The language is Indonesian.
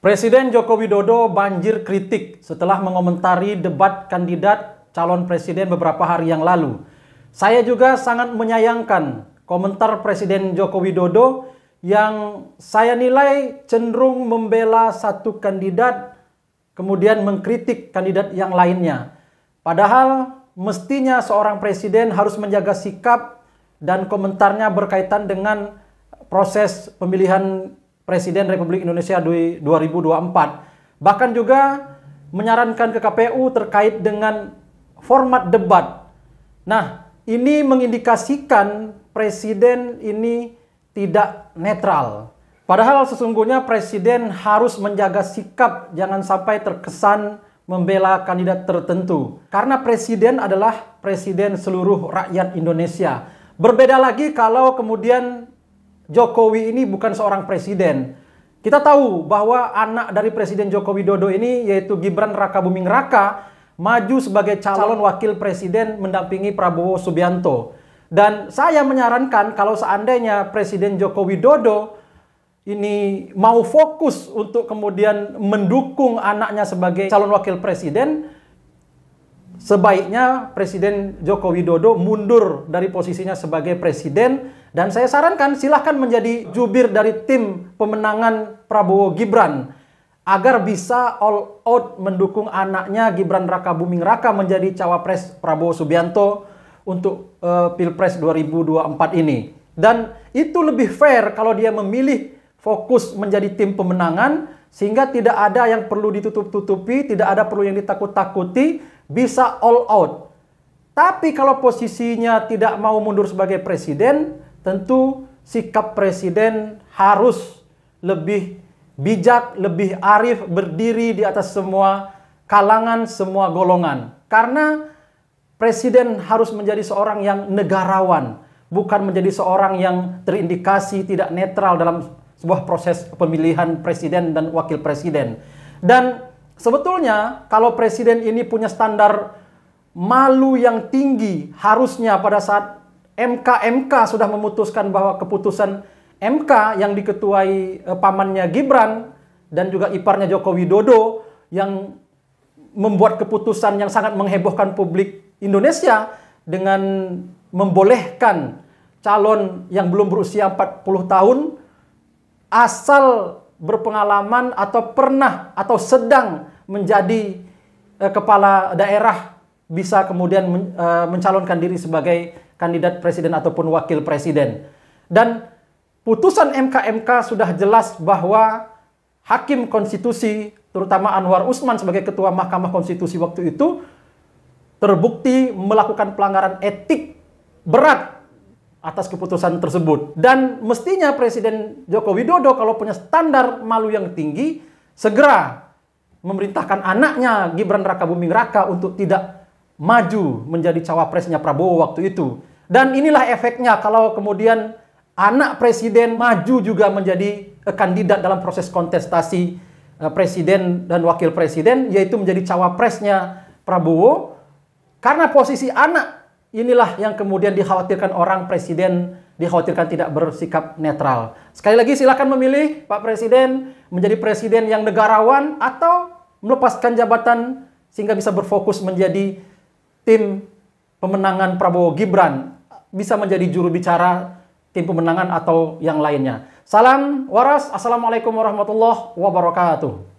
Presiden Joko Widodo banjir kritik setelah mengomentari debat kandidat calon presiden beberapa hari yang lalu. Saya juga sangat menyayangkan komentar Presiden Joko Widodo yang saya nilai cenderung membela satu kandidat kemudian mengkritik kandidat yang lainnya. Padahal mestinya seorang presiden harus menjaga sikap dan komentarnya berkaitan dengan proses pemilihan Presiden Republik Indonesia 2024. Bahkan juga menyarankan ke KPU terkait dengan format debat. Nah, ini mengindikasikan presiden ini tidak netral. Padahal sesungguhnya presiden harus menjaga sikap jangan sampai terkesan membela kandidat tertentu. Karena presiden adalah presiden seluruh rakyat Indonesia. Berbeda lagi kalau kemudian Jokowi ini bukan seorang presiden. Kita tahu bahwa anak dari Presiden Joko Widodo ini yaitu Gibran Raka Buming Raka maju sebagai calon wakil presiden mendampingi Prabowo Subianto. Dan saya menyarankan kalau seandainya Presiden Joko Widodo ini mau fokus untuk kemudian mendukung anaknya sebagai calon wakil presiden, sebaiknya Presiden Joko Widodo mundur dari posisinya sebagai presiden dan saya sarankan silahkan menjadi jubir dari tim pemenangan Prabowo Gibran agar bisa all out mendukung anaknya Gibran Raka Buming Raka menjadi cawapres Prabowo Subianto untuk uh, Pilpres 2024 ini. Dan itu lebih fair kalau dia memilih fokus menjadi tim pemenangan sehingga tidak ada yang perlu ditutup-tutupi, tidak ada perlu yang ditakut-takuti, bisa all out. Tapi kalau posisinya tidak mau mundur sebagai presiden, tentu sikap presiden harus lebih bijak, lebih arif, berdiri di atas semua kalangan, semua golongan. Karena presiden harus menjadi seorang yang negarawan, bukan menjadi seorang yang terindikasi tidak netral dalam sebuah proses pemilihan presiden dan wakil presiden. Dan sebetulnya kalau presiden ini punya standar malu yang tinggi, harusnya pada saat MK-MK sudah memutuskan bahwa keputusan MK yang diketuai eh, pamannya Gibran dan juga iparnya Joko Widodo yang membuat keputusan yang sangat menghebohkan publik Indonesia dengan membolehkan calon yang belum berusia 40 tahun asal berpengalaman atau pernah atau sedang menjadi eh, kepala daerah bisa kemudian men, eh, mencalonkan diri sebagai kandidat presiden ataupun wakil presiden. Dan putusan MKMK mk sudah jelas bahwa hakim konstitusi, terutama Anwar Usman sebagai ketua Mahkamah Konstitusi waktu itu, terbukti melakukan pelanggaran etik berat atas keputusan tersebut. Dan mestinya Presiden Joko Widodo kalau punya standar malu yang tinggi, segera memerintahkan anaknya Gibran Raka Buming Raka untuk tidak maju menjadi cawapresnya Prabowo waktu itu. Dan inilah efeknya kalau kemudian anak presiden maju juga menjadi eh, kandidat dalam proses kontestasi eh, presiden dan wakil presiden yaitu menjadi cawapresnya Prabowo karena posisi anak inilah yang kemudian dikhawatirkan orang presiden dikhawatirkan tidak bersikap netral. Sekali lagi silakan memilih Pak Presiden menjadi presiden yang negarawan atau melepaskan jabatan sehingga bisa berfokus menjadi tim pemenangan Prabowo Gibran bisa menjadi juru bicara tim pemenangan atau yang lainnya. Salam waras, Assalamualaikum warahmatullahi wabarakatuh.